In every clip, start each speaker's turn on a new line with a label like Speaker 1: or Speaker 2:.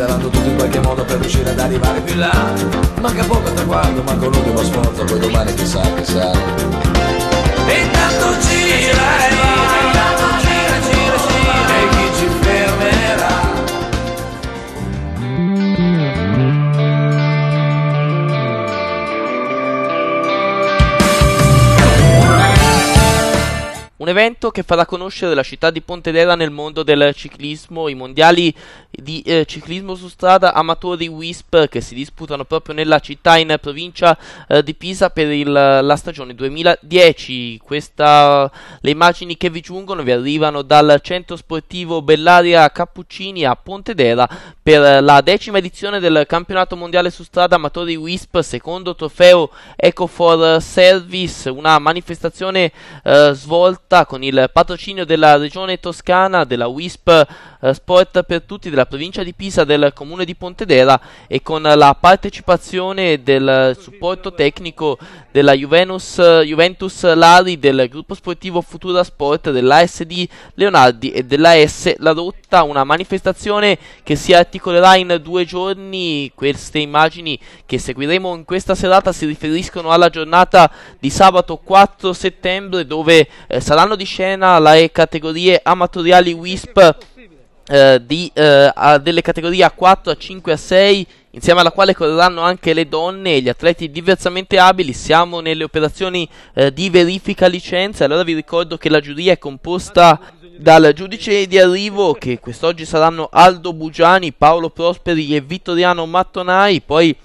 Speaker 1: sfiderando tutto in qualche modo per riuscire
Speaker 2: ad arrivare più là Manca poco a quando, manca un ultimo sforzo, poi domani chissà che sarà E tanto gira e eh, va
Speaker 1: un evento che farà conoscere la città di Pontedera nel mondo del ciclismo, i mondiali di eh, ciclismo su strada amatori WISP che si disputano proprio nella città in provincia eh, di Pisa per il, la stagione 2010. Questa, le immagini che vi giungono vi arrivano dal centro sportivo Bellaria Cappuccini a Pontedera per la decima edizione del campionato mondiale su strada amatori WISP, secondo trofeo Eco for Service, una manifestazione eh, svolta lotta con il patrocinio della regione toscana, della WISP eh, Sport per tutti della provincia di Pisa del comune di Pontedera e con la partecipazione del supporto tecnico della Juventus, Juventus Lari del gruppo sportivo Futura Sport dell'ASD Leonardi e della S La Rotta, una manifestazione che si articolerà in due giorni. Queste immagini che seguiremo in questa serata si riferiscono alla giornata di sabato 4 settembre dove eh, saranno di scena le categorie amatoriali WISP eh, di, eh, delle categorie A4, A5, A6, insieme alla quale correranno anche le donne e gli atleti diversamente abili. Siamo nelle operazioni eh, di verifica licenza, allora vi ricordo che la giuria è composta dal giudice di arrivo che quest'oggi saranno Aldo Bugiani, Paolo Prosperi e Vittoriano Mattonai, poi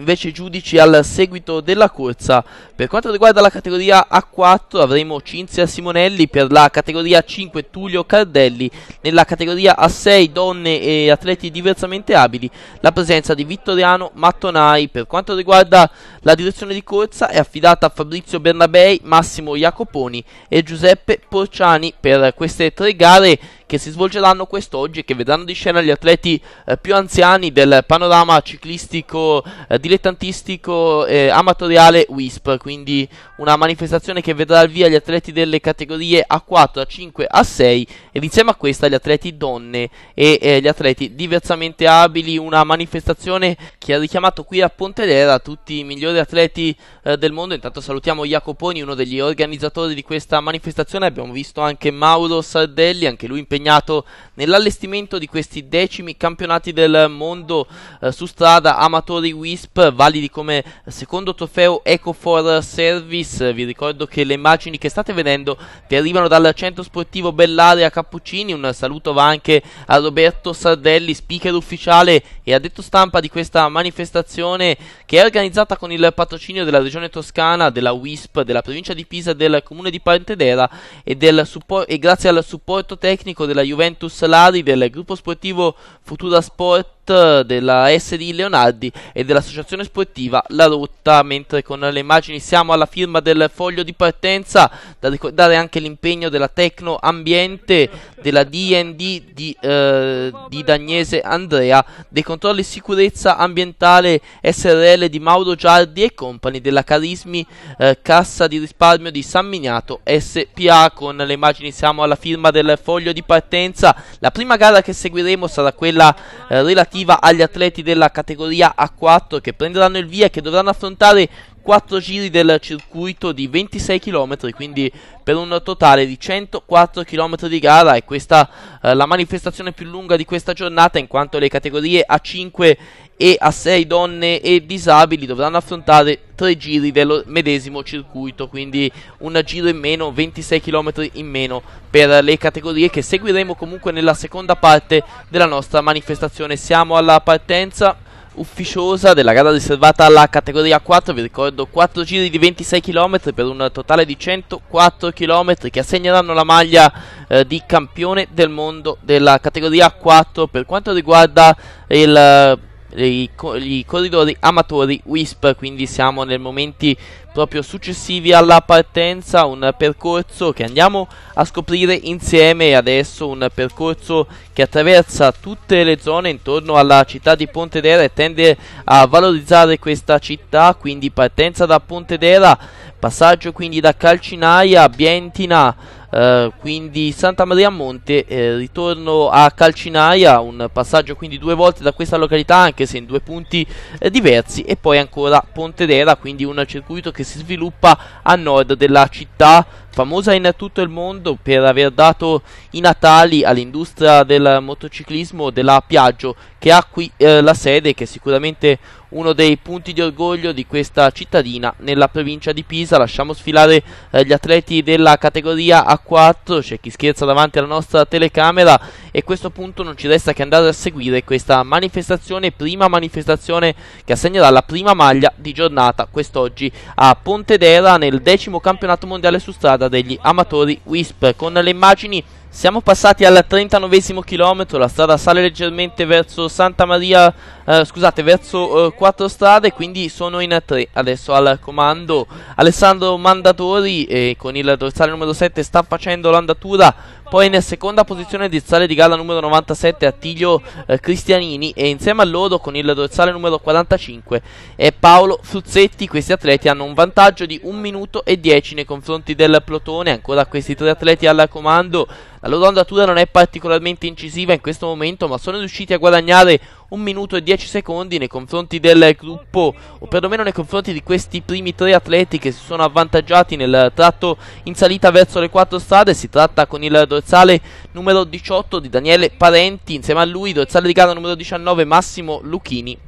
Speaker 1: invece giudici al seguito della corsa. Per quanto riguarda la categoria A4 avremo Cinzia Simonelli, per la categoria A5 Tullio Cardelli, nella categoria A6 donne e atleti diversamente abili la presenza di Vittoriano Mattonai. Per quanto riguarda la direzione di corsa è affidata a Fabrizio Bernabei, Massimo Jacoponi e Giuseppe Porciani per queste tre gare che si svolgeranno quest'oggi e che vedranno di scena gli atleti eh, più anziani del panorama ciclistico eh, dilettantistico eh, amatoriale WISP, quindi una manifestazione che vedrà il via gli atleti delle categorie A4, A5, A6 ed insieme a questa gli atleti donne e eh, gli atleti diversamente abili, una manifestazione che ha richiamato qui a Pontedera tutti i migliori atleti eh, del mondo, intanto salutiamo Jacoponi, uno degli organizzatori di questa manifestazione, abbiamo visto anche Mauro Sardelli, anche lui impegnato impegnato nell'allestimento di questi decimi campionati del mondo eh, su strada amatori WISP, validi come secondo trofeo Eco for Service. Vi ricordo che le immagini che state vedendo vi arrivano dal centro sportivo Bellaria Cappuccini. Un saluto va anche a Roberto Sardelli, speaker ufficiale e addetto stampa di questa manifestazione che è organizzata con il patrocinio della regione toscana, della WISP, della provincia di Pisa, del comune di Pantedera e, del e grazie al supporto tecnico della Juventus Ladi del gruppo sportivo Futura Sport della S di Leonardi e dell'associazione sportiva La Rotta, mentre con le immagini siamo alla firma del foglio di partenza, da ricordare anche l'impegno della Tecno Ambiente, della D&D di, eh, di Dagnese Andrea, dei controlli sicurezza ambientale SRL di Mauro Giardi e compagni della Carismi eh, Cassa di risparmio di San Miniato SPA. Con le immagini siamo alla firma del foglio di partenza. La prima gara che seguiremo sarà quella eh, relativa relativa agli atleti della categoria A4 che prenderanno il via e che dovranno affrontare 4 giri del circuito di 26 km, quindi per un totale di 104 km di gara e questa eh, la manifestazione più lunga di questa giornata in quanto le categorie A5 e a 6 donne e disabili dovranno affrontare 3 giri del medesimo circuito, quindi un giro in meno, 26 km in meno per le categorie che seguiremo comunque nella seconda parte della nostra manifestazione. Siamo alla partenza ufficiosa della gara riservata alla categoria 4, vi ricordo 4 giri di 26 km per un totale di 104 km che assegneranno la maglia eh, di campione del mondo della categoria 4 per quanto riguarda il i, co- i corridori amatori WISP, quindi siamo nei momenti proprio successivi alla partenza, un percorso che andiamo a scoprire insieme adesso, un percorso che attraversa tutte le zone intorno alla città di Pontedera e tende a valorizzare questa città, quindi partenza da Pontedera, passaggio quindi da Calcinaia, a Bientina, Uh, quindi Santa Maria Monte, eh, ritorno a Calcinaia, un passaggio quindi due volte da questa località anche se in due punti eh, diversi e poi ancora Pontedera, quindi un circuito che che si sviluppa a nord della città famosa in tutto il mondo per aver dato i natali all'industria del motociclismo della Piaggio che ha qui eh, la sede che è sicuramente uno dei punti di orgoglio di questa cittadina nella provincia di Pisa lasciamo sfilare eh, gli atleti della categoria A4 c'è chi scherza davanti alla nostra telecamera e a questo punto non ci resta che andare a seguire questa manifestazione prima manifestazione che assegnerà la prima maglia di giornata quest'oggi a Pontedera nel decimo campionato mondiale su strada degli amatori Wisp. Con le immagini siamo passati al 39 chilometro, la strada sale leggermente verso Santa Maria, eh, scusate, verso eh, 4 strade, quindi sono in 3. Adesso al comando Alessandro Mandatori e eh, con il dorsale numero 7 sta facendo l'andatura poi in seconda posizione il dorsale di galla numero 97 Attilio eh, Cristianini e insieme a loro con il dorsale numero 45 è eh, Paolo Fruzzetti questi atleti hanno un vantaggio di 1 minuto e 10 nei confronti del plotone, ancora questi tre atleti al comando. La loro andatura non è particolarmente incisiva in questo momento ma sono riusciti a guadagnare 1 minuto e 10 secondi nei confronti del gruppo, o perlomeno nei confronti di questi primi tre atleti che si sono avvantaggiati nel tratto in salita verso le quattro strade. Si tratta con il dorsale numero 18 di Daniele Parenti, insieme a lui dorsale di gara numero 19 Massimo Lucchini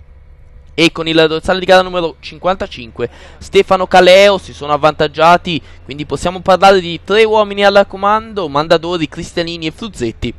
Speaker 1: e con il dorsale di gara numero 55 Stefano Caleo si sono avvantaggiati quindi possiamo parlare di tre uomini al comando Mandadori, Cristianini e Fruzzetti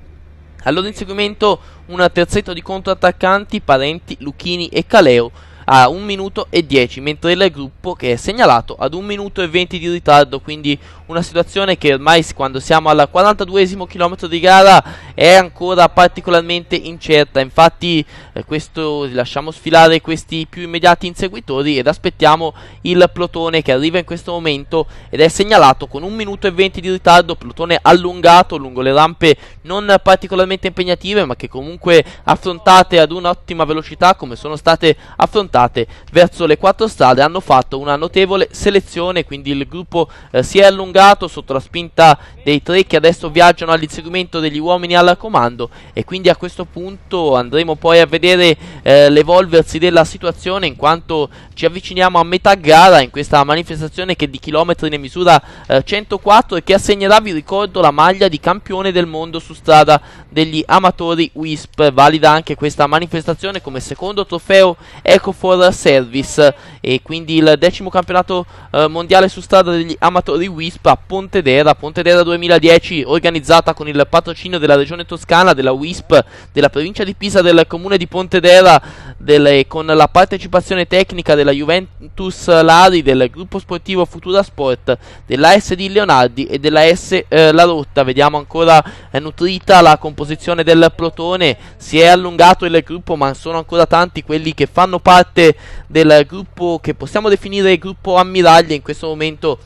Speaker 1: al loro inseguimento un terzetto di controattaccanti, Parenti, Lucchini e Caleo a 1 minuto e 10, mentre il gruppo che è segnalato ad 1 minuto e 20 di ritardo, quindi una situazione che ormai quando siamo al 42 km di gara è ancora particolarmente incerta, infatti eh, questo, lasciamo sfilare questi più immediati inseguitori ed aspettiamo il plotone che arriva in questo momento ed è segnalato con un minuto e venti di ritardo, plotone allungato lungo le rampe non particolarmente impegnative ma che comunque affrontate ad un'ottima velocità come sono state affrontate verso le quattro strade, hanno fatto una notevole selezione, quindi il gruppo eh, si è allungato sotto la spinta dei tre che adesso viaggiano all'inseguimento degli uomini al comando e quindi a questo punto andremo poi a vedere eh, l'evolversi della situazione in quanto ci avviciniamo a metà gara in questa manifestazione che di chilometri ne misura eh, 104 e che assegnerà vi ricordo la maglia di campione del mondo su strada degli amatori WISP valida anche questa manifestazione come secondo trofeo Ecofor Service e quindi il decimo campionato eh, mondiale su strada degli amatori WISP a Pontedera Pontedera 2 2010 organizzata con il patrocinio della Regione Toscana, della WISP, della provincia di Pisa, del comune di Pontedera, delle, con la partecipazione tecnica della Juventus Lari, del gruppo sportivo Futura Sport, dell'AS di Leonardi e dell'AS eh, La Rotta. Vediamo ancora eh, nutrita la composizione del plotone, si è allungato il gruppo ma sono ancora tanti quelli che fanno parte del gruppo che possiamo definire gruppo ammiraglia in questo momento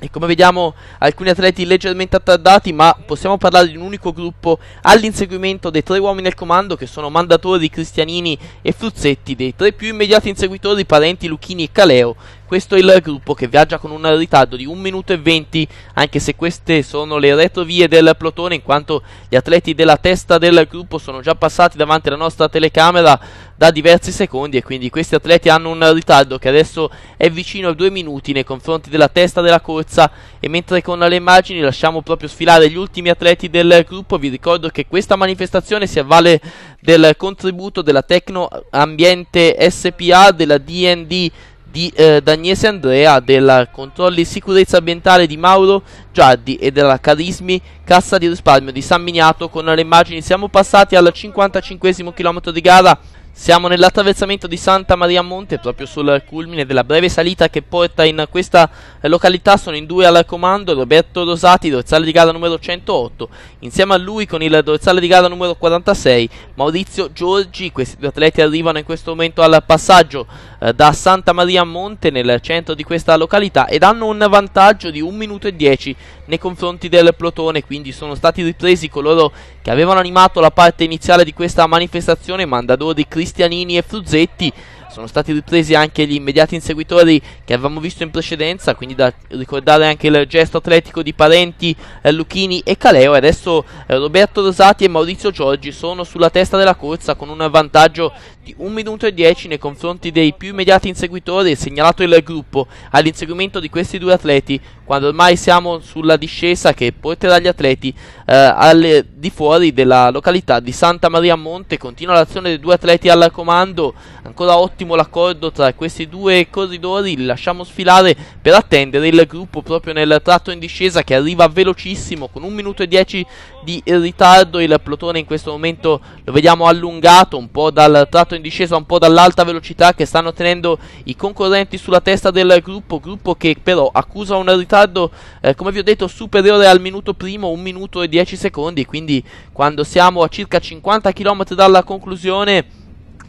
Speaker 1: e come vediamo alcuni atleti leggermente attardati, ma possiamo parlare di un unico gruppo all'inseguimento dei tre uomini al comando che sono Mandatori, Cristianini e Fruzzetti, dei tre più immediati inseguitori parenti Lucchini e Caleo, questo è il gruppo che viaggia con un ritardo di 1 minuto e 20, anche se queste sono le retrovie del plotone, in quanto gli atleti della testa del gruppo sono già passati davanti alla nostra telecamera da diversi secondi e quindi questi atleti hanno un ritardo che adesso è vicino a 2 minuti nei confronti della testa della corsa e mentre con le immagini lasciamo proprio sfilare gli ultimi atleti del gruppo, vi ricordo che questa manifestazione si avvale del contributo della Tecno Ambiente SPA della D&D di eh, Dagnese Andrea, del Controlli Sicurezza Ambientale di Mauro Giardi e della Carismi Cassa di Risparmio di San Miniato. Con le immagini siamo passati al 55 km di gara. Siamo nell'attraversamento di Santa Maria Monte, proprio sul culmine della breve salita che porta in questa località. Sono in due al comando Roberto Rosati, dorsale di gara numero 108, insieme a lui con il dorsale di gara numero 46 Maurizio Giorgi. Questi due atleti arrivano in questo momento al passaggio eh, da Santa Maria Monte nel centro di questa località ed hanno un vantaggio di 1 minuto e 10 nei confronti del plotone, quindi sono stati ripresi coloro che avevano animato la parte iniziale di questa manifestazione, mandatori Cristianini e Fruzzetti sono stati ripresi anche gli immediati inseguitori che avevamo visto in precedenza, quindi da ricordare anche il gesto atletico di Parenti, eh, Lucchini e Caleo. E adesso eh, Roberto Rosati e Maurizio Giorgi sono sulla testa della corsa con un vantaggio di 1 minuto e 10 nei confronti dei più immediati inseguitori, segnalato il gruppo all'inseguimento di questi due atleti quando ormai siamo sulla discesa che porterà gli atleti eh, al di fuori della località di Santa Maria Monte. Continua l'azione dei due atleti al comando, ancora 8 ottimo l'accordo tra questi due corridori, li lasciamo sfilare per attendere il gruppo proprio nel tratto in discesa che arriva velocissimo con 1 minuto e 10 di ritardo, il plotone in questo momento lo vediamo allungato un po' dal tratto in discesa, un po' dall'alta velocità che stanno tenendo i concorrenti sulla testa del gruppo, gruppo che però accusa un ritardo eh, come vi ho detto superiore al minuto primo, 1 minuto e 10 secondi, quindi quando siamo a circa 50 km dalla conclusione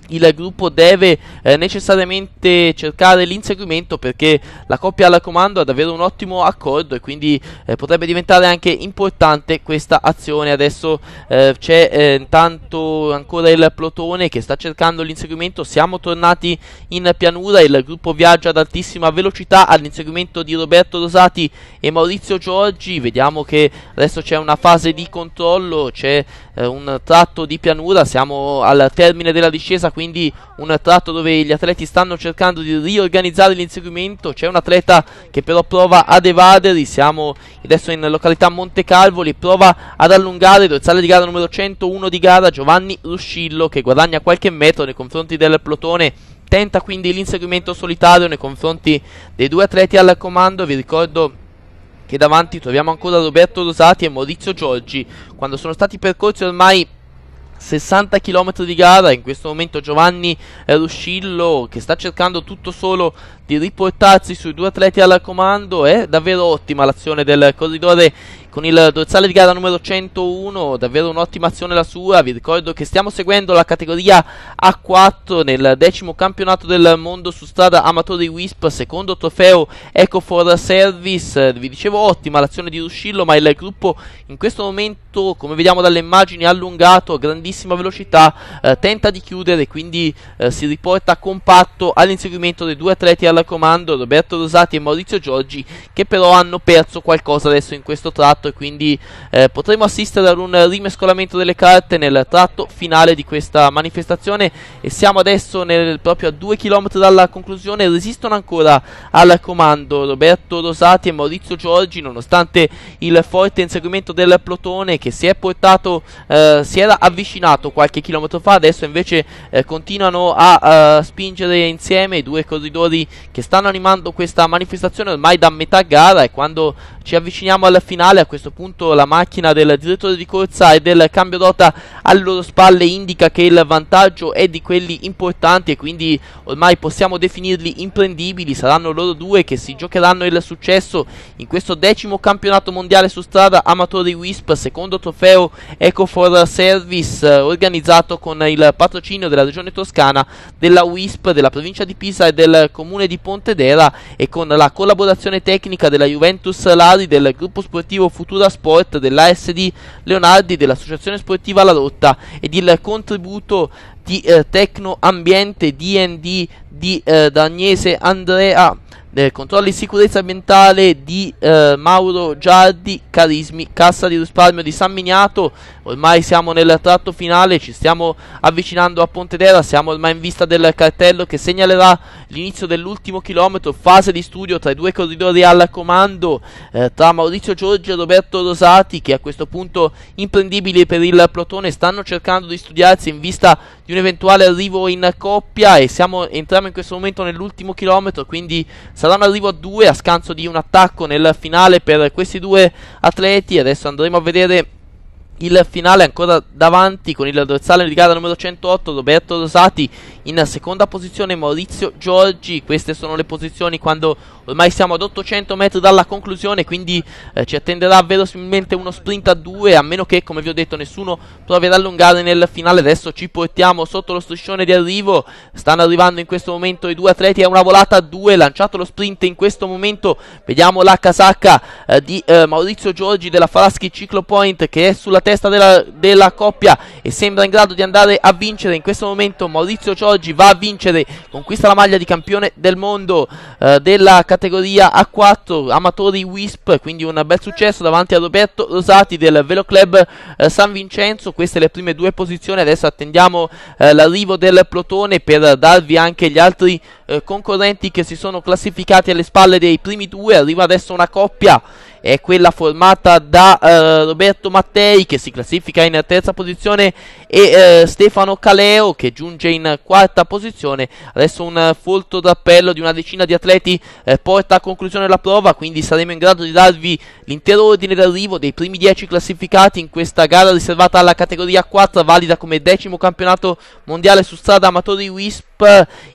Speaker 1: il gruppo deve eh, necessariamente cercare l'inseguimento perché la coppia alla comando ha davvero un ottimo accordo e quindi eh, potrebbe diventare anche importante questa azione. Adesso eh, c'è eh, intanto ancora il plotone che sta cercando l'inseguimento, siamo tornati in pianura, il gruppo viaggia ad altissima velocità all'inseguimento di Roberto Rosati e Maurizio Giorgi, vediamo che adesso c'è una fase di controllo, c'è eh, un tratto di pianura, siamo al termine della discesa, quindi un tratto dove gli atleti stanno cercando di riorganizzare l'inseguimento, c'è un atleta che però prova ad evadere, siamo adesso in località Monte Calvoli, prova ad allungare, dorsale di gara numero 101 di gara Giovanni Ruscillo che guadagna qualche metro nei confronti del plotone tenta quindi l'inseguimento solitario nei confronti dei due atleti al comando, vi ricordo che davanti troviamo ancora Roberto Rosati e Maurizio Giorgi, quando sono stati percorsi ormai 60 km di gara, in questo momento Giovanni Ruscillo che sta cercando tutto solo di riportarsi sui due atleti alla comando, è davvero ottima l'azione del corridore con il dorsale di gara numero 101, davvero un'ottima azione la sua, vi ricordo che stiamo seguendo la categoria A4 nel decimo campionato del mondo su strada amatori Wisp, secondo trofeo Eco for Service, vi dicevo ottima l'azione di Ruscillo, ma il gruppo in questo momento, come vediamo dalle immagini, allungato, a grandissima velocità, eh, tenta di chiudere, quindi eh, si riporta compatto all'inseguimento dei due atleti alla comando, Roberto Rosati e Maurizio Giorgi, che però hanno perso qualcosa adesso in questo tratto e quindi eh, potremo assistere ad un rimescolamento delle carte nel tratto finale di questa manifestazione e siamo adesso nel, proprio a due chilometri dalla conclusione, resistono ancora al comando Roberto Rosati e Maurizio Giorgi nonostante il forte inseguimento del plotone che si è portato, eh, si era avvicinato qualche chilometro fa, adesso invece eh, continuano a, a eh, spingere insieme i due corridori che stanno animando questa manifestazione ormai da metà gara e quando ci avviciniamo alla finale, a questo punto la macchina del direttore di corsa e del cambio d'ota alle loro spalle indica che il vantaggio è di quelli importanti e quindi ormai possiamo definirli imprendibili, saranno loro due che si giocheranno il successo in questo decimo campionato mondiale su strada amatori WISP, secondo trofeo Eco for Service eh, organizzato con il patrocinio della regione toscana, della WISP, della provincia di Pisa e del comune di Pontedera e con la collaborazione tecnica della Juventus Live Leonardi del gruppo sportivo Futura Sport dell'ASD Leonardi dell'associazione sportiva La Rotta ed il contributo di eh, Tecno Ambiente DND di eh, Dagnese Andrea eh, controlli sicurezza ambientale di eh, Mauro Giardi Carismi, Cassa di risparmio di San Miniato, ormai siamo nel tratto finale, ci stiamo avvicinando a Pontedera, siamo ormai in vista del cartello che segnalerà l'inizio dell'ultimo chilometro, fase di studio tra i due corridori al comando eh, tra Maurizio Giorgio e Roberto Rosati che a questo punto imprendibili per il plotone stanno cercando di studiarsi in vista di un eventuale arrivo in coppia e siamo, entriamo in questo momento nell'ultimo chilometro, quindi sarà un arrivo a due a scanso di un attacco nel finale per questi due a atleti adesso andremo a vedere il finale ancora davanti con il dorsale di gara numero 108 Roberto Rosati in seconda posizione Maurizio Giorgi queste sono le posizioni quando ormai siamo ad 800 metri dalla conclusione quindi eh, ci attenderà verosimilmente uno sprint a due a meno che come vi ho detto nessuno provi ad allungare nel finale adesso ci portiamo sotto lo striscione di arrivo stanno arrivando in questo momento i due atleti è una volata a due lanciato lo sprint in questo momento vediamo la casacca eh, di eh, Maurizio Giorgi della Falaschi Ciclo Point che è sulla testa testa della, della, coppia e sembra in grado di andare a vincere in questo momento Maurizio Giorgi va a vincere conquista la maglia di campione del mondo eh, della categoria A4 amatori WISP quindi un bel successo davanti a Roberto Rosati del Velo Club eh, San Vincenzo queste le prime due posizioni adesso attendiamo eh, l'arrivo del plotone per darvi anche gli altri eh, concorrenti che si sono classificati alle spalle dei primi due, arriva adesso una coppia, è quella formata da eh, Roberto Mattei che si classifica in terza posizione e eh, Stefano Caleo che giunge in quarta posizione, adesso un folto d'appello di una decina di atleti eh, porta a conclusione la prova, quindi saremo in grado di darvi l'intero ordine d'arrivo dei primi 10 classificati in questa gara riservata alla categoria 4 valida come decimo campionato mondiale su strada amatori WISP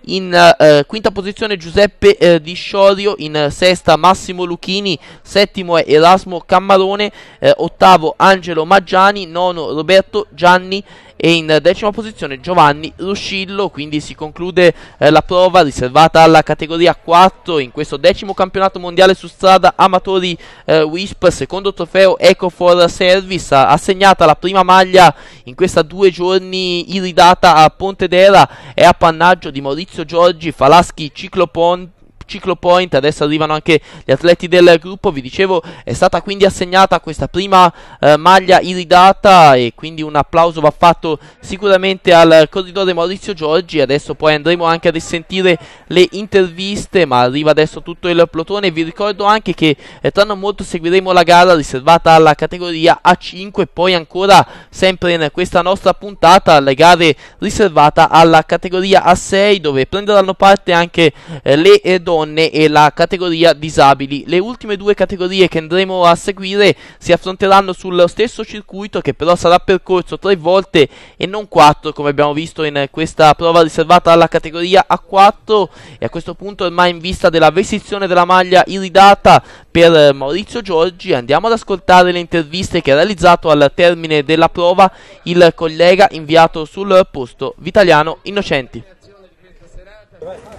Speaker 1: in eh, quinta posizione Giuseppe eh, Di Sciorio, in eh, sesta Massimo Luchini, settimo è Erasmo Cammarone, eh, ottavo Angelo Maggiani, nono Roberto Gianni e in decima posizione Giovanni Ruscillo, quindi si conclude eh, la prova riservata alla categoria 4 in questo decimo campionato mondiale su strada amatori eh, WISP, secondo trofeo Ecofor Service, assegnata la prima maglia in questa due giorni iridata a Pontedera, è appannaggio di Maurizio Giorgi, Falaschi Ciclopon CicloPoint, adesso arrivano anche gli atleti del gruppo, vi dicevo è stata quindi assegnata questa prima eh, maglia iridata e quindi un applauso va fatto sicuramente al corridore Maurizio Giorgi, adesso poi andremo anche a risentire le interviste, ma arriva adesso tutto il plotone, vi ricordo anche che eh, tra non molto seguiremo la gara riservata alla categoria A5, poi ancora sempre in questa nostra puntata le gare riservate alla categoria A6 dove prenderanno parte anche eh, le eh, donne e la categoria disabili. Le ultime due categorie che andremo a seguire si affronteranno sullo stesso circuito che però sarà percorso tre volte e non quattro come abbiamo visto in questa prova riservata alla categoria A4 e a questo punto ormai in vista della vestizione della maglia iridata per Maurizio Giorgi andiamo ad ascoltare le interviste che ha realizzato al termine della prova il collega inviato sul posto Vitaliano Innocenti.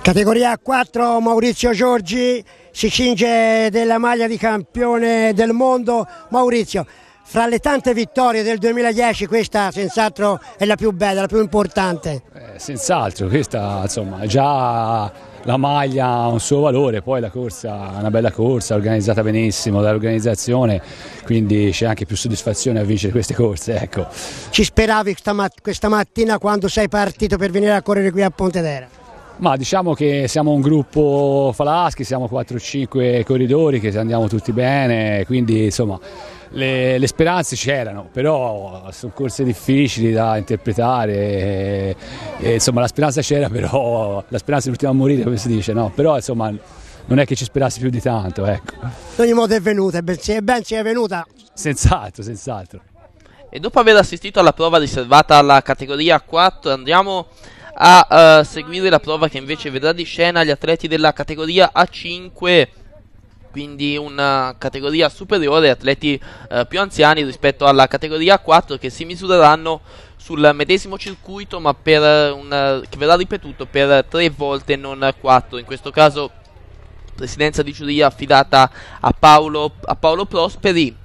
Speaker 2: Categoria 4 Maurizio Giorgi si cinge della maglia di campione del mondo. Maurizio, fra le tante vittorie del 2010 questa senz'altro è la più bella, la più importante. Eh, senz'altro, questa insomma già la maglia ha un suo valore, poi la corsa è una bella corsa, organizzata benissimo dall'organizzazione, quindi c'è anche più soddisfazione a vincere queste corse. Ecco. Ci speravi questa, mat questa mattina quando sei partito per venire a correre qui a Pontedera? Ma diciamo che siamo un gruppo falaschi, siamo 4-5 corridori che andiamo tutti bene, quindi insomma le, le speranze c'erano, però sono corse difficili da interpretare, e, e, insomma la speranza c'era però, la speranza è l'ultima a morire come si dice, no? però insomma non è che ci sperassi più di tanto. Ecco. In ogni modo è venuta, e ben ci è venuta. Senz'altro, senz'altro. E dopo aver assistito alla prova
Speaker 1: riservata alla categoria 4 andiamo a uh, seguire la prova che invece vedrà di scena gli atleti della categoria A5 quindi una categoria superiore, atleti eh, più anziani rispetto alla categoria a 4 che si misureranno sul medesimo circuito ma eh, una, eh, che verrà ripetuto per tre volte non quattro. in questo caso presidenza di giuria affidata a Paolo, a Paolo Prosperi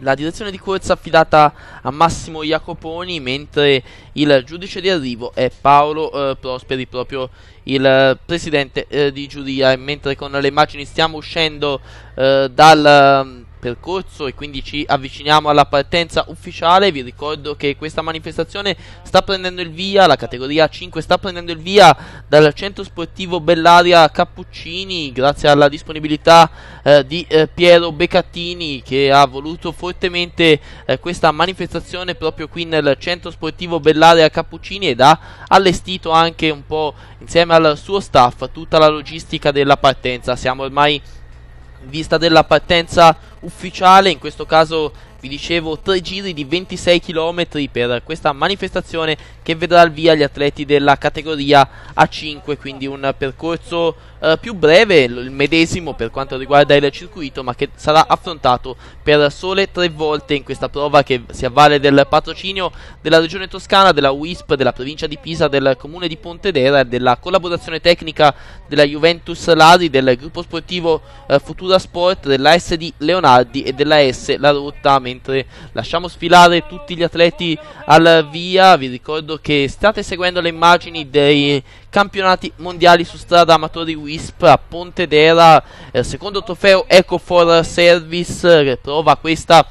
Speaker 1: la direzione di corsa affidata a Massimo Jacoponi, mentre il giudice di arrivo è Paolo eh, Prosperi, proprio il presidente eh, di giuria. Mentre con le immagini stiamo uscendo eh, dal percorso e quindi ci avviciniamo alla partenza ufficiale. Vi ricordo che questa manifestazione sta prendendo il via, la categoria 5 sta prendendo il via dal centro sportivo Bellaria Cappuccini grazie alla disponibilità eh, di eh, Piero Beccattini che ha voluto fortemente eh, questa manifestazione proprio qui nel centro sportivo Bellaria Cappuccini ed ha allestito anche un po' insieme al suo staff tutta la logistica della partenza. Siamo ormai in vista della partenza ufficiale, in questo caso vi dicevo tre giri di 26 km per questa manifestazione che vedrà al via gli atleti della categoria A5, quindi un percorso eh, più breve, il medesimo per quanto riguarda il circuito, ma che sarà affrontato per sole tre volte in questa prova che si avvale del patrocinio della regione toscana, della WISP, della provincia di Pisa, del comune di Pontedera e della collaborazione tecnica della Juventus Lari, del gruppo sportivo eh, Futura Sport, della SD Leonardi e della S La Rotta, mentre lasciamo sfilare tutti gli atleti al via, vi ricordo che state seguendo le immagini dei campionati mondiali su strada amatori WISP a Pontedera, eh, secondo trofeo Ecofor Service, prova eh, questa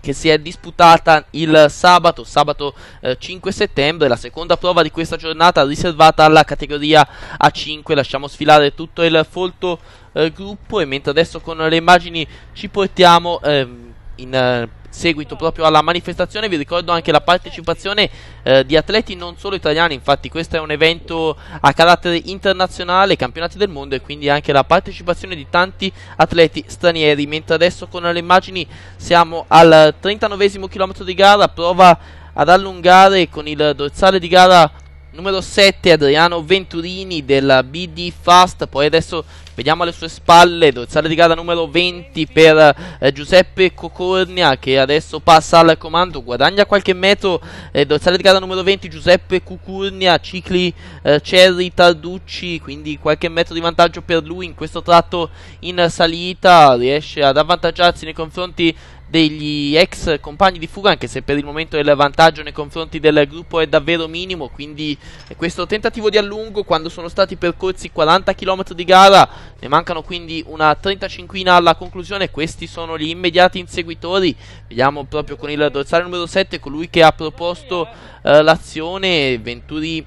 Speaker 1: che si è disputata il sabato, sabato eh, 5 settembre, la seconda prova di questa giornata riservata alla categoria A5, lasciamo sfilare tutto il folto eh, gruppo e mentre adesso con le immagini ci portiamo ehm, eh, in seguito proprio alla manifestazione. Vi ricordo anche la partecipazione eh, di atleti non solo italiani, infatti questo è un evento a carattere internazionale, campionati del mondo e quindi anche la partecipazione di tanti atleti stranieri. Mentre adesso con le immagini siamo al 39 chilometro di gara, prova ad allungare con il dorsale di gara numero 7 Adriano Venturini della BD Fast, poi adesso Vediamo alle sue spalle, dorsale di gara numero 20 per eh, Giuseppe Cocornia che adesso passa al comando, guadagna qualche metro, eh, dorsale di gara numero 20 Giuseppe Cucurnia, cicli eh, Cerri Tarducci, quindi qualche metro di vantaggio per lui in questo tratto in salita, riesce ad avvantaggiarsi nei confronti degli ex compagni di fuga, anche se per il momento il vantaggio nei confronti del gruppo è davvero minimo, quindi questo tentativo di allungo quando sono stati percorsi 40 km di gara, ne mancano quindi una 35 alla conclusione, questi sono gli immediati inseguitori, vediamo proprio con il dorsale numero 7 colui che ha proposto eh, l'azione Venturi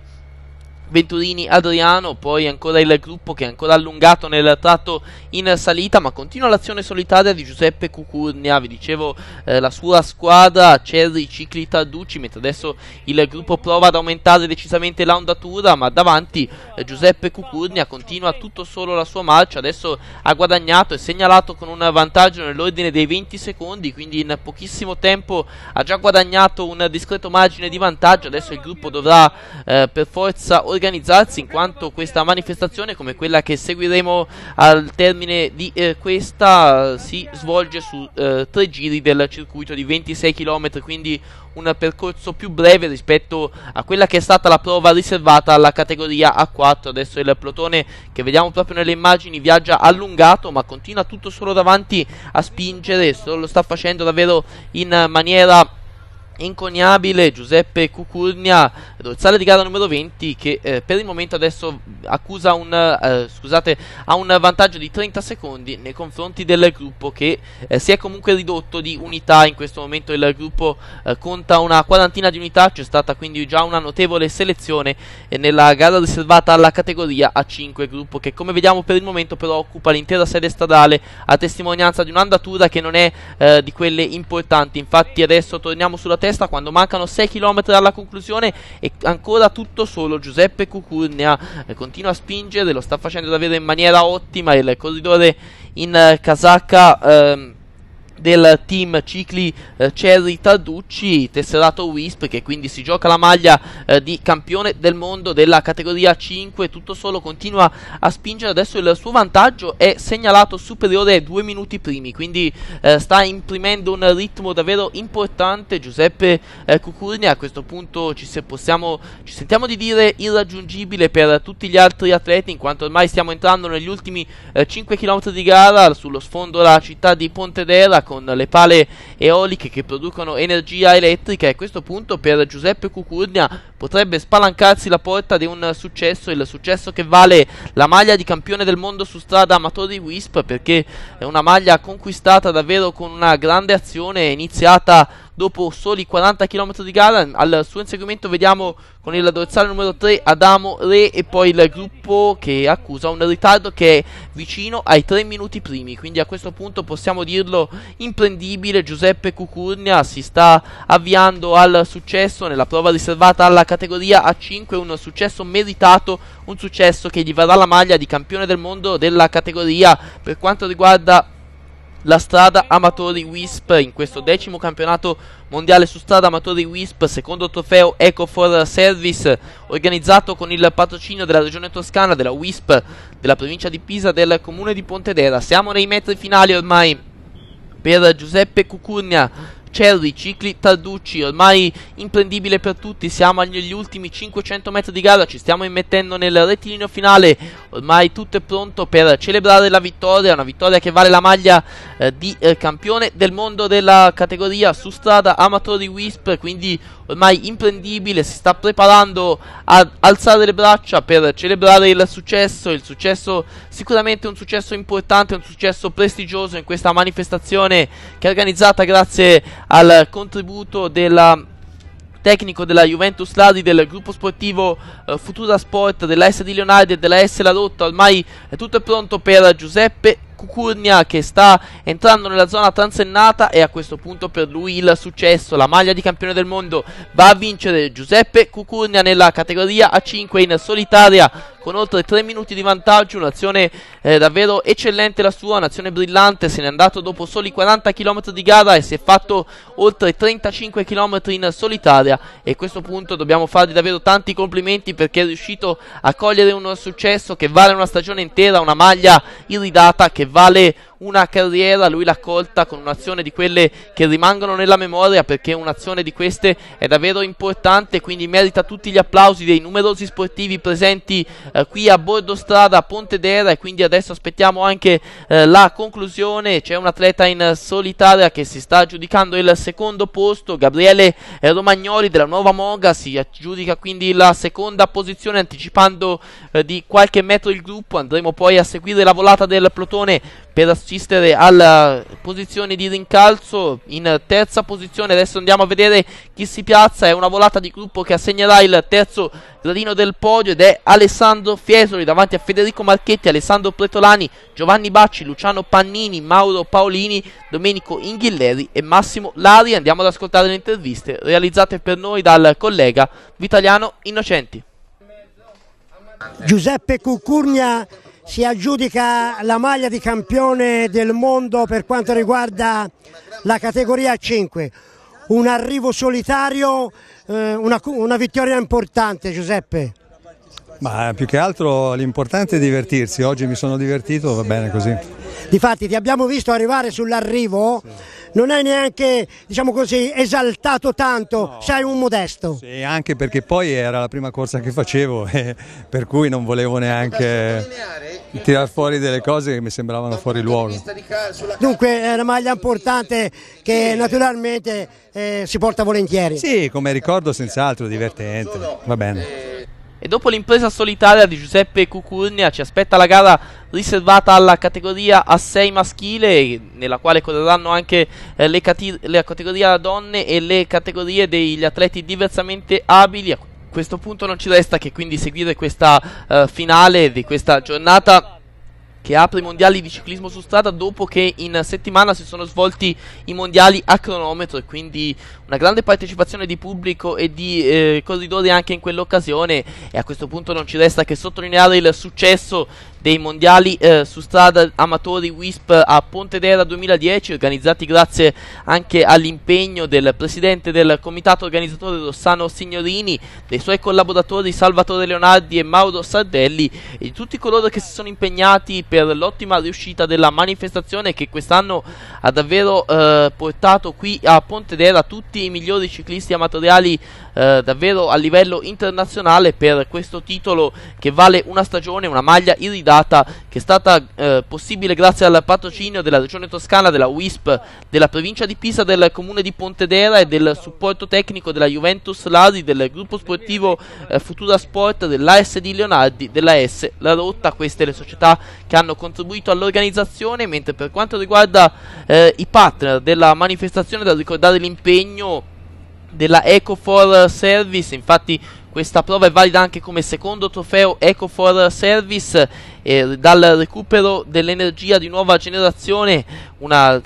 Speaker 1: Venturini Adriano, poi ancora il gruppo che è ancora allungato nel tratto in salita, ma continua l'azione solitaria di Giuseppe Cucurnia, vi dicevo eh, la sua squadra, Cerri, Cicli, Tarducci, mentre adesso il gruppo prova ad aumentare decisamente l'ondatura, ma davanti eh, Giuseppe Cucurnia continua tutto solo la sua marcia, adesso ha guadagnato e segnalato con un vantaggio nell'ordine dei 20 secondi, quindi in pochissimo tempo ha già guadagnato un discreto margine di vantaggio, adesso il gruppo dovrà eh, per forza organizzarsi in quanto questa manifestazione come quella che seguiremo al termine di eh, questa si svolge su eh, tre giri del circuito di 26 km quindi un percorso più breve rispetto a quella che è stata la prova riservata alla categoria A4 adesso il plotone che vediamo proprio nelle immagini viaggia allungato ma continua tutto solo davanti a spingere lo sta facendo davvero in maniera incognabile Giuseppe Cucurnia sale di gara numero 20 che eh, per il momento adesso accusa un, eh, scusate, ha un vantaggio di 30 secondi nei confronti del gruppo che eh, si è comunque ridotto di unità in questo momento il gruppo eh, conta una quarantina di unità c'è stata quindi già una notevole selezione eh, nella gara riservata alla categoria A5 gruppo che come vediamo per il momento però occupa l'intera sede stradale a testimonianza di un'andatura che non è eh, di quelle importanti infatti adesso torniamo sulla testa quando mancano 6 km alla conclusione e ancora tutto solo Giuseppe Cucurnia eh, continua a spingere, lo sta facendo davvero in maniera ottima il corridore in eh, casacca. Ehm, del team Cicli eh, Cerri Tarducci, tesserato Wisp, che quindi si gioca la maglia eh, di campione del mondo della categoria 5, tutto solo continua a spingere, adesso il suo vantaggio è segnalato superiore ai due minuti primi, quindi eh, sta imprimendo un ritmo davvero importante Giuseppe eh, Cucurnia, a questo punto ci, se possiamo, ci sentiamo di dire irraggiungibile per tutti gli altri atleti, in quanto ormai stiamo entrando negli ultimi 5 eh, km di gara sullo sfondo della città di Pontedera, con le pale eoliche che producono energia elettrica e a questo punto per Giuseppe Cucurnia potrebbe spalancarsi la porta di un successo, il successo che vale la maglia di campione del mondo su strada Amatori Wisp perché è una maglia conquistata davvero con una grande azione iniziata dopo soli 40 km di gara. Al suo inseguimento vediamo con il dorsale numero 3 Adamo Re e poi il gruppo che accusa un ritardo che è vicino ai 3 minuti primi. Quindi a questo punto possiamo dirlo imprendibile. Giuseppe Cucurnia si sta avviando al successo nella prova riservata alla categoria A5, un successo meritato, un successo che gli varrà la maglia di campione del mondo della categoria per quanto riguarda la strada Amatori Wisp in questo decimo campionato mondiale su strada Amatori Wisp, secondo trofeo Eco for Service organizzato con il patrocinio della regione toscana, della Wisp, della provincia di Pisa, del comune di Pontedera. Siamo nei metri finali ormai per Giuseppe Cucurnia c'è Cicli, Tarducci, ormai imprendibile per tutti, siamo agli ultimi 500 metri di gara, ci stiamo immettendo nel rettilineo finale, ormai tutto è pronto per celebrare la vittoria, una vittoria che vale la maglia eh, di eh, campione del mondo della categoria su strada amatori Wisp, quindi ormai imprendibile, si sta preparando alzare le braccia per celebrare il successo, il successo sicuramente un successo importante, un successo prestigioso in questa manifestazione che è organizzata grazie al contributo del tecnico della Juventus Ladi del gruppo sportivo eh, Futura Sport della S di Leonardo e della S La Rotta ormai tutto è pronto per Giuseppe Cucurnia che sta entrando nella zona transennata e a questo punto per lui il successo, la maglia di campione del mondo va a vincere Giuseppe Cucurnia nella categoria A5 in solitaria con oltre 3 minuti di vantaggio, un'azione eh, davvero eccellente la sua, un'azione brillante, se n'è andato dopo soli 40 km di gara e si è fatto oltre 35 km in solitaria e a questo punto dobbiamo fargli davvero tanti complimenti perché è riuscito a cogliere un successo che vale una stagione intera, una maglia iridata che vale una carriera, lui l'ascolta con un'azione di quelle che rimangono nella memoria perché un'azione di queste è davvero importante, quindi merita tutti gli applausi dei numerosi sportivi presenti eh, qui a bordo strada a Pontedera e quindi adesso aspettiamo anche eh, la conclusione, c'è un atleta in solitaria che si sta aggiudicando il secondo posto, Gabriele eh, Romagnoli della Nuova Moga si aggiudica quindi la seconda posizione anticipando eh, di qualche metro il gruppo, andremo poi a seguire la volata del plotone per assistere alla posizione di rincalzo in terza posizione. Adesso andiamo a vedere chi si piazza. È una volata di gruppo che assegnerà il terzo gradino del podio ed è Alessandro Fiesoli davanti a Federico Marchetti, Alessandro Pretolani, Giovanni Bacci, Luciano Pannini, Mauro Paolini, Domenico Inghilleri e Massimo Lari. Andiamo ad ascoltare le interviste realizzate per noi dal collega Vitaliano Innocenti.
Speaker 2: Giuseppe Cuccurnia si aggiudica la maglia di campione del mondo per quanto riguarda la categoria 5. Un arrivo solitario, eh, una, una vittoria importante Giuseppe. Ma più che altro l'importante è divertirsi, oggi mi sono divertito, va bene così. Difatti ti abbiamo visto arrivare sull'arrivo, sì. non hai neanche, diciamo così, esaltato tanto, no. sei un modesto. Sì, anche perché poi era la prima corsa che facevo, e eh, per cui non volevo neanche tirare fuori delle cose che mi sembravano fuori luogo. Dunque è una maglia importante che naturalmente eh, si porta volentieri. Sì, come ricordo senz'altro divertente, va bene.
Speaker 1: E dopo l'impresa solitaria di Giuseppe Cucurnia ci aspetta la gara riservata alla categoria A6 maschile, nella quale correranno anche eh, le, le categorie donne e le categorie degli atleti diversamente abili. A questo punto non ci resta che quindi seguire questa eh, finale di questa giornata che apre i mondiali di ciclismo su strada dopo che in settimana si sono svolti i mondiali a cronometro e quindi una grande partecipazione di pubblico e di eh, corridori anche in quell'occasione e a questo punto non ci resta che sottolineare il successo dei mondiali eh, su strada amatori WISP a Pontedera 2010, organizzati grazie anche all'impegno del presidente del comitato organizzatore Rossano Signorini, dei suoi collaboratori Salvatore Leonardi e Mauro Sardelli e di tutti coloro che si sono impegnati per l'ottima riuscita della manifestazione che quest'anno ha davvero eh, portato qui a Pontedera tutti i migliori ciclisti amatoriali eh, davvero a livello internazionale per questo titolo che vale una stagione, una maglia iridata stata, che è stata eh, possibile grazie al patrocinio della Regione Toscana, della WISP, della provincia di Pisa, del comune di Pontedera e del supporto tecnico della Juventus Lari, del gruppo sportivo eh, Futura Sport, dell'AS di Leonardi, S La Rotta. Queste le società che hanno contribuito all'organizzazione, mentre per quanto riguarda eh, i partner della manifestazione, da ricordare l'impegno della Eco Ecofor Service, infatti questa prova è valida anche come secondo trofeo Eco for Service eh, dal recupero dell'energia di nuova generazione, una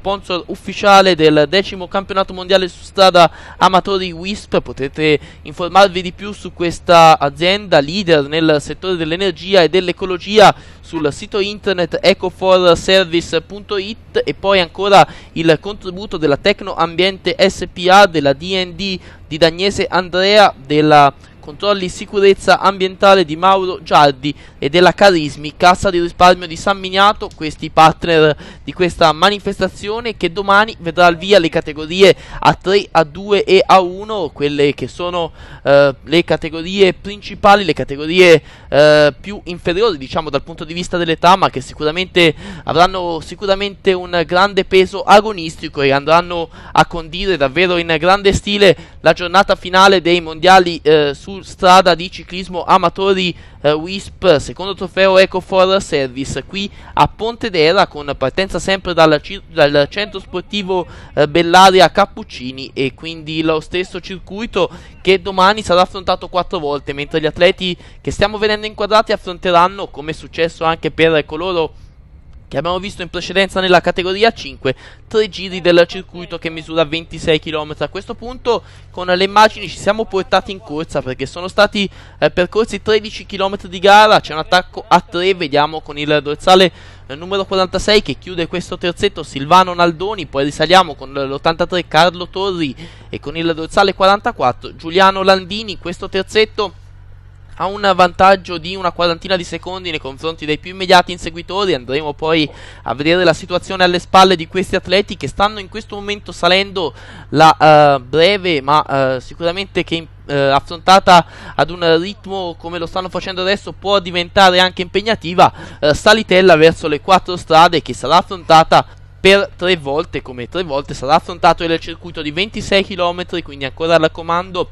Speaker 1: sponsor ufficiale del decimo campionato mondiale su strada amatori WISP. Potete informarvi di più su questa azienda leader nel settore dell'energia e dell'ecologia sul sito internet ecoforservice.it e poi ancora il contributo della Tecno Ambiente SPA, della DND di Dagnese Andrea, della controlli sicurezza ambientale di Mauro Giardi e della Carismi, Cassa di risparmio di San Miniato, questi partner di questa manifestazione che domani vedrà al via le categorie A3, A2 e A1, quelle che sono eh, le categorie principali, le categorie eh, più inferiori diciamo dal punto di vista dell'età, ma che sicuramente avranno sicuramente un grande peso agonistico e andranno a condire davvero in grande stile la giornata finale dei mondiali eh, su su strada di ciclismo amatori eh, WISP, secondo trofeo Ecofor Service, qui a Pontedera con partenza sempre dal, dal centro sportivo eh, Bellaria Cappuccini e quindi lo stesso circuito che domani sarà affrontato quattro volte, mentre gli atleti che stiamo vedendo inquadrati affronteranno, come è successo anche per coloro che abbiamo visto in precedenza nella categoria 5, tre giri del circuito che misura 26 km. A questo punto con le immagini ci siamo portati in corsa perché sono stati eh, percorsi 13 km di gara, c'è un attacco a 3, vediamo con il dorsale eh, numero 46 che chiude questo terzetto Silvano Naldoni, poi risaliamo con l'83 Carlo Torri e con il dorsale 44 Giuliano Landini, questo terzetto ha un vantaggio di una quarantina di secondi nei confronti dei più immediati inseguitori. Andremo poi a vedere la situazione alle spalle di questi atleti che stanno in questo momento salendo la uh, breve ma uh, sicuramente che uh, affrontata ad un ritmo come lo stanno facendo adesso può diventare anche impegnativa salitella verso le quattro strade che sarà affrontata per tre volte come tre volte sarà affrontato il circuito di 26 km quindi ancora al comando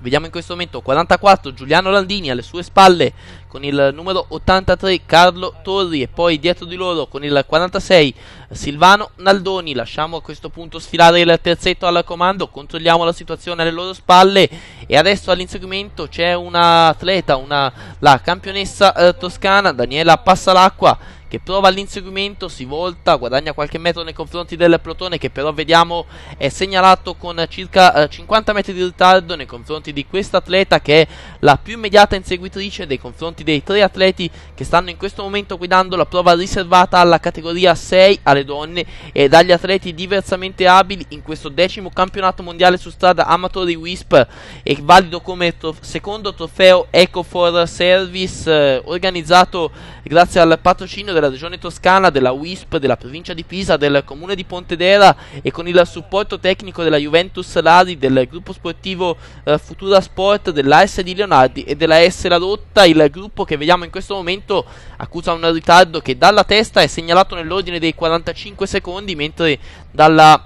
Speaker 1: Vediamo in questo momento 44 Giuliano Landini alle sue spalle con il numero 83 Carlo Torri e poi dietro di loro con il 46 Silvano Naldoni. Lasciamo a questo punto sfilare il terzetto al comando, controlliamo la situazione alle loro spalle e adesso all'inseguimento c'è un atleta, una, la campionessa eh, toscana Daniela Passalacqua che prova all'inseguimento, si volta, guadagna qualche metro nei confronti del plotone che però vediamo è segnalato con circa eh, 50 metri di ritardo nei confronti di questa atleta che è la più immediata inseguitrice dei confronti dei tre atleti che stanno in questo momento guidando la prova riservata alla categoria 6 alle donne e dagli atleti diversamente abili in questo decimo campionato mondiale su strada amatori WISP e valido come trof secondo trofeo Eco for Service eh, organizzato grazie al patrocinio della regione toscana, della WISP, della provincia di Pisa, del comune di Pontedera e con il supporto tecnico della Juventus Ladi, del gruppo sportivo eh, Futura Sport, dell'AS di Leonardi e della S La Rotta, il gruppo che vediamo in questo momento accusa un ritardo che dalla testa è segnalato nell'ordine dei 45 secondi, mentre dalla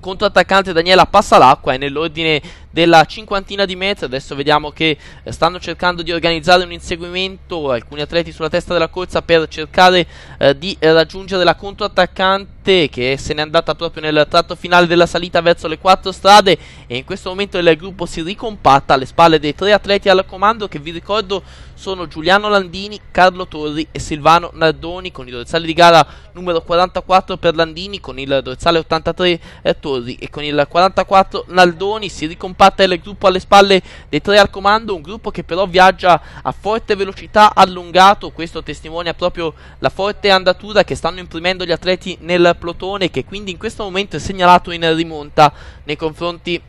Speaker 1: contrattaccante Daniela passa l'acqua è nell'ordine della cinquantina di metri. Adesso vediamo che eh, stanno cercando di organizzare un inseguimento. Alcuni atleti sulla testa della corsa per cercare eh, di eh, raggiungere la controattaccante che se n'è andata proprio nel tratto finale della salita verso le quattro strade. E in questo momento il gruppo si ricompatta alle spalle dei tre atleti al comando che vi ricordo sono Giuliano Landini, Carlo Torri e Silvano Nardoni con i dorsali di gara numero 44 per Landini, con il dorsale 83 eh, Torri e con il 44 Naldoni si ricompatta parte del gruppo alle spalle dei tre al comando, un gruppo che però viaggia a forte velocità allungato, questo testimonia proprio la forte andatura che stanno imprimendo gli atleti nel plotone che quindi in questo momento è segnalato in rimonta nei confronti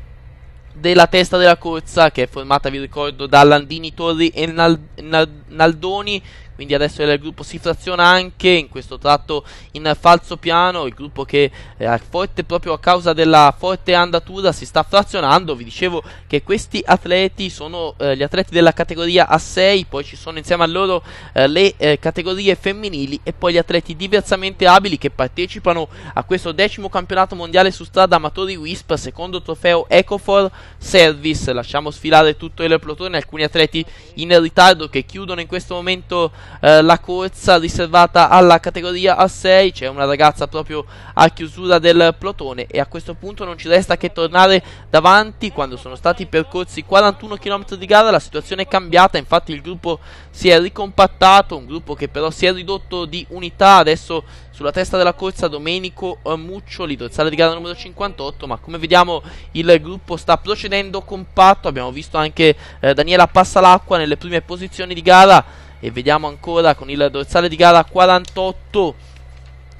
Speaker 1: della testa della corsa che è formata vi ricordo da Landini Torri e Naldoni quindi adesso il gruppo si fraziona anche in questo tratto in falso piano, il gruppo che è eh, forte proprio a causa della forte andatura si sta frazionando, vi dicevo che questi atleti sono eh, gli atleti della categoria A6, poi ci sono insieme a loro eh, le eh, categorie femminili e poi gli atleti diversamente abili che partecipano a questo decimo campionato mondiale su strada amatori WISP, secondo trofeo Ecofor Service, lasciamo sfilare tutto il plotone, alcuni atleti in ritardo che chiudono in questo momento eh, la corsa riservata alla categoria A6, c'è una ragazza proprio a chiusura del plotone e a questo punto non ci resta che tornare davanti quando sono stati percorsi 41 km di gara, la situazione è cambiata, infatti il gruppo si è ricompattato, un gruppo che però si è ridotto di unità, adesso sulla testa della corsa Domenico eh, Muccioli, dorsale di gara numero 58, ma come vediamo il gruppo sta procedendo compatto, abbiamo visto anche eh, Daniela Passalacqua nelle prime posizioni di gara, e vediamo ancora con il dorsale di gara 48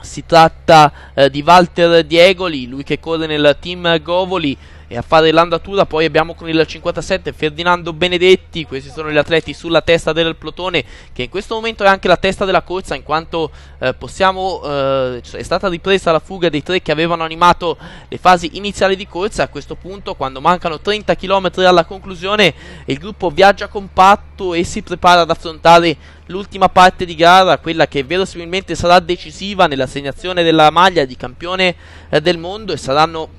Speaker 1: si tratta eh, di Walter Diegoli, lui che corre nel team Govoli e a fare l'andatura poi abbiamo con il 57 Ferdinando Benedetti, questi sono gli atleti sulla testa del plotone che in questo momento è anche la testa della corsa in quanto eh, possiamo, eh, è stata ripresa la fuga dei tre che avevano animato le fasi iniziali di corsa, a questo punto quando mancano 30 km alla conclusione il gruppo viaggia compatto e si prepara ad affrontare l'ultima parte di gara, quella che verosimilmente sarà decisiva nell'assegnazione della maglia di campione eh, del mondo e saranno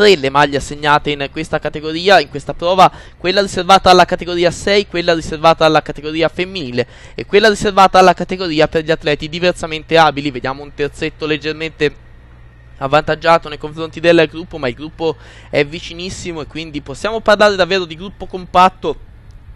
Speaker 1: 3 le maglie assegnate in questa categoria, in questa prova, quella riservata alla categoria 6, quella riservata alla categoria femminile e quella riservata alla categoria per gli atleti diversamente abili, vediamo un terzetto leggermente avvantaggiato nei confronti del gruppo, ma il gruppo è vicinissimo e quindi possiamo parlare davvero di gruppo compatto.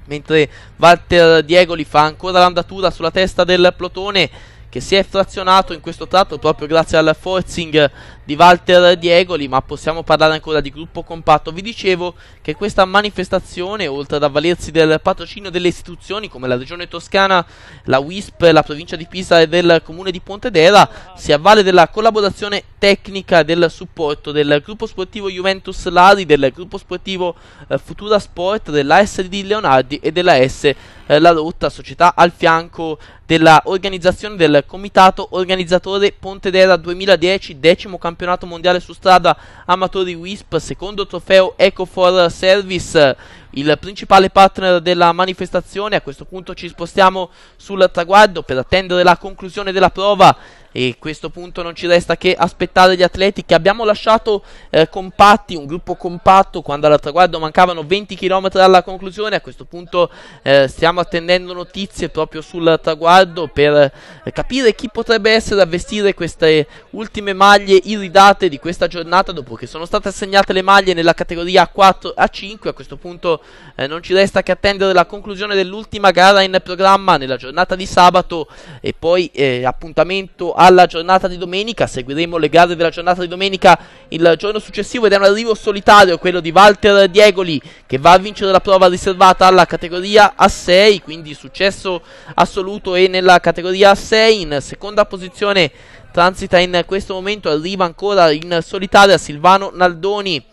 Speaker 1: Mentre Walter Diegoli fa ancora l'andatura sulla testa del plotone che si è frazionato in questo tratto proprio grazie al forcing di Walter Diegoli, ma possiamo parlare ancora di gruppo compatto. Vi dicevo che questa manifestazione, oltre ad avvalersi del patrocinio delle istituzioni come la Regione Toscana, la WISP, la provincia di Pisa e del comune di Pontedera, si avvale della collaborazione tecnica e del supporto del gruppo sportivo Juventus Lari, del gruppo sportivo eh, Futura Sport, dell'ASD Leonardi e della S eh, La Rotta, società al fianco dell'organizzazione del comitato organizzatore Pontedera 2010, decimo campionato campionato mondiale su strada amatori WISP, secondo trofeo Ecofor Service, il principale partner della manifestazione. A questo punto ci spostiamo sul traguardo per attendere la conclusione della prova e questo punto non ci resta che aspettare gli atleti che abbiamo lasciato eh, compatti, un gruppo compatto quando alla traguardo mancavano 20 km alla conclusione, a questo punto eh, stiamo attendendo notizie proprio sul traguardo per eh, capire chi potrebbe essere a vestire queste ultime maglie iridate di questa giornata dopo che sono state assegnate le maglie nella categoria 4 A5, a questo punto eh, non ci resta che attendere la conclusione dell'ultima gara in programma nella giornata di sabato e poi eh, appuntamento a alla giornata di domenica. Seguiremo le gare della giornata di domenica il giorno successivo ed è un arrivo solitario quello di Walter Diegoli che va a vincere la prova riservata alla categoria A6, quindi successo assoluto e nella categoria A6 in seconda posizione transita in questo momento arriva ancora in solitaria Silvano Naldoni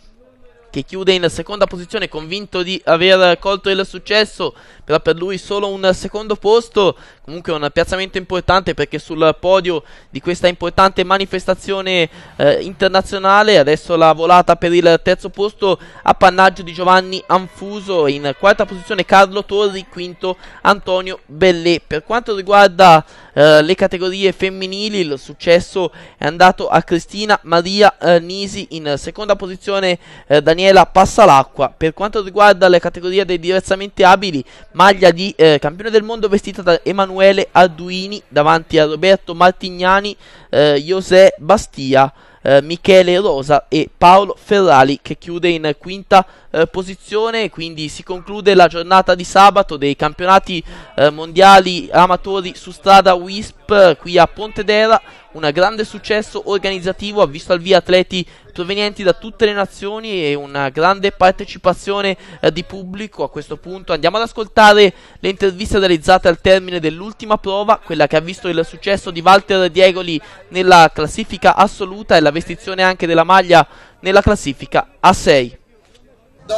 Speaker 1: che chiude in seconda posizione, convinto di aver colto il successo, però per lui solo un secondo posto, comunque un piazzamento importante perché sul podio di questa importante manifestazione eh, internazionale, adesso la volata per il terzo posto, appannaggio di Giovanni Anfuso, in quarta posizione Carlo Torri, quinto Antonio Bellè. Per quanto riguarda eh, le categorie femminili. Il successo è andato a Cristina Maria eh, Nisi in seconda posizione, eh, Daniela Passalacqua. Per quanto riguarda le categorie dei diversamente abili, maglia di eh, campione del mondo vestita da Emanuele Arduini davanti a Roberto Martignani, eh, José Bastia eh, Michele Rosa e Paolo Ferrali che chiude in quinta eh, posizione. Quindi si conclude la giornata di sabato dei campionati eh, mondiali amatori su strada WISP qui a Pontedera, un grande successo organizzativo, ha visto al via atleti provenienti da tutte le nazioni e una grande partecipazione eh, di pubblico a questo punto. Andiamo ad ascoltare le interviste realizzate al termine dell'ultima prova, quella che ha visto il successo di Walter Diegoli nella classifica assoluta e la vestizione anche della maglia nella classifica a 6.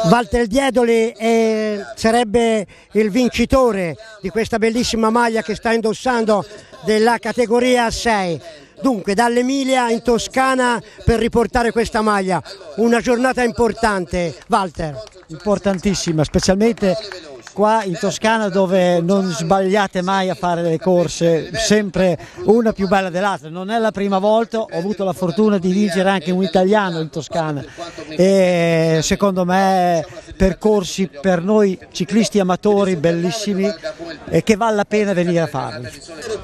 Speaker 2: Walter Diedoli è, eh, sarebbe il vincitore di questa bellissima maglia che sta indossando della categoria 6. Dunque dall'Emilia in Toscana per riportare questa maglia, una giornata importante. Walter. Importantissima, specialmente qua in Toscana dove non sbagliate mai a fare le corse, sempre una più bella dell'altra. Non è la prima volta, ho avuto la fortuna di vincere anche un italiano in Toscana e secondo me percorsi per noi ciclisti amatori bellissimi e che vale la pena venire a farli.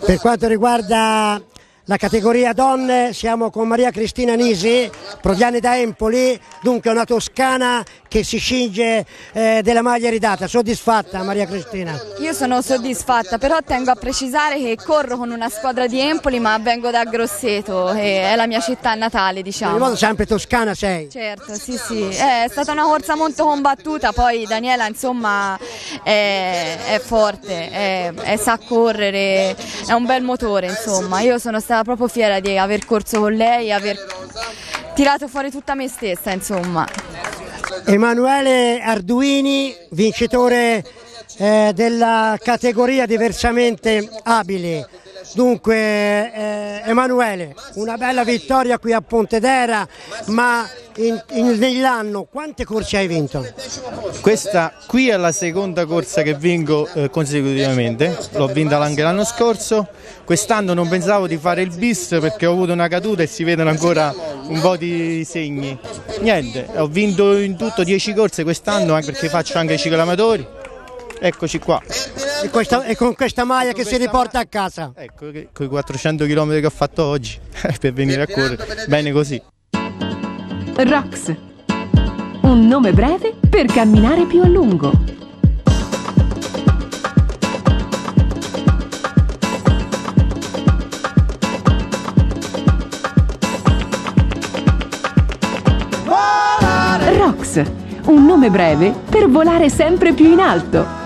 Speaker 2: Per quanto riguarda la categoria donne, siamo con Maria Cristina Nisi, proviene da Empoli, dunque una toscana che si cinge eh, della maglia ridata. Soddisfatta Maria Cristina? Io sono soddisfatta, però tengo a precisare che corro con una squadra di Empoli, ma vengo da Grosseto, che è la mia città natale, diciamo. In modo sempre toscana sei? Certo, sì, sì. Eh, è stata una corsa molto combattuta, poi Daniela, insomma, è, è forte, è, è, sa correre, è un bel motore, insomma. Io sono stata stata proprio fiera di aver corso con lei, aver tirato fuori tutta me stessa, insomma. Emanuele Arduini, vincitore eh, della categoria diversamente abili. Dunque eh, Emanuele, una bella vittoria qui a Pontedera, ma nell'anno quante corse hai vinto? Questa
Speaker 1: qui è la seconda corsa che vinco eh, consecutivamente, l'ho vinta anche l'anno scorso Quest'anno non pensavo di fare il bis perché ho avuto una caduta e si vedono ancora un po' di segni.
Speaker 2: Niente, ho vinto in tutto 10 corse quest'anno anche perché faccio anche i ciclamatori. Eccoci qua. E, questa, e, con questa maglia che questa si riporta a casa. Ecco,
Speaker 1: con i 400 km che ho fatto oggi per venire a correre. Bene così.
Speaker 2: ROX. Un nome breve per camminare più a lungo. un nome breve per volare sempre più in alto.